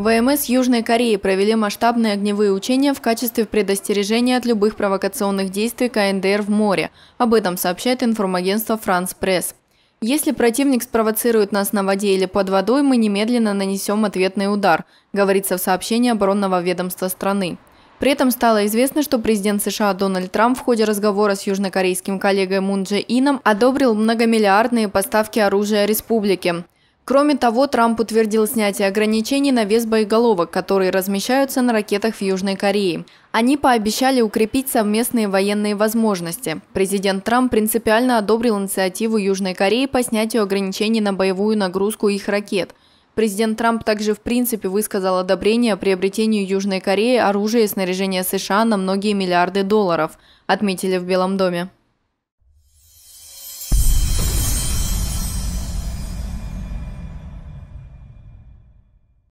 ВМС Южной Кореи провели масштабные огневые учения в качестве предостережения от любых провокационных действий КНДР в море. Об этом сообщает информагентство «Франс Пресс». «Если противник спровоцирует нас на воде или под водой, мы немедленно нанесем ответный удар», говорится в сообщении оборонного ведомства страны. При этом стало известно, что президент США Дональд Трамп в ходе разговора с южнокорейским коллегой Мун Дже Ином одобрил многомиллиардные поставки оружия республике. Кроме того, Трамп утвердил снятие ограничений на вес боеголовок, которые размещаются на ракетах в Южной Корее. Они пообещали укрепить совместные военные возможности. Президент Трамп принципиально одобрил инициативу Южной Кореи по снятию ограничений на боевую нагрузку их ракет. Президент Трамп также в принципе высказал одобрение приобретению Южной Кореи оружия и снаряжения США на многие миллиарды долларов, отметили в Белом доме.